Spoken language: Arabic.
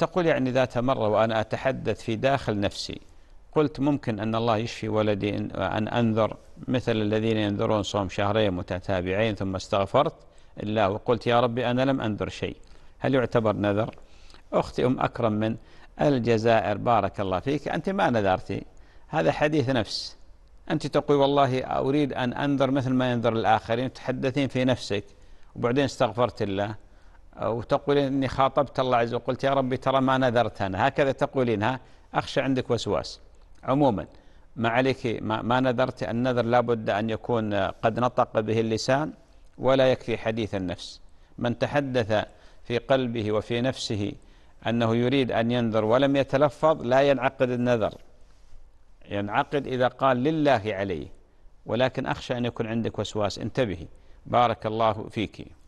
تقول يعني ذات مرة وأنا أتحدث في داخل نفسي قلت ممكن أن الله يشفي ولدي أن أنذر مثل الذين ينذرون صوم شهرين متتابعين ثم استغفرت الله وقلت يا ربي أنا لم أنذر شيء هل يعتبر نذر أختي أم أكرم من الجزائر بارك الله فيك أنت ما نذرتي هذا حديث نفس أنت تقول والله أريد أن أنذر مثل ما ينذر الآخرين تحدثين في نفسك وبعدين استغفرت الله وتقول إني خاطبت الله عز وجل قلت يا ربي ترى ما نذرت أنا هكذا تقولينها أخشى عندك وسواس عموما ما عليك ما, ما نذرت النذر لابد أن يكون قد نطق به اللسان ولا يكفي حديث النفس من تحدث في قلبه وفي نفسه أنه يريد أن ينذر ولم يتلفظ لا ينعقد النذر ينعقد إذا قال لله عليه ولكن أخشى أن يكون عندك وسواس انتبهي بارك الله فيك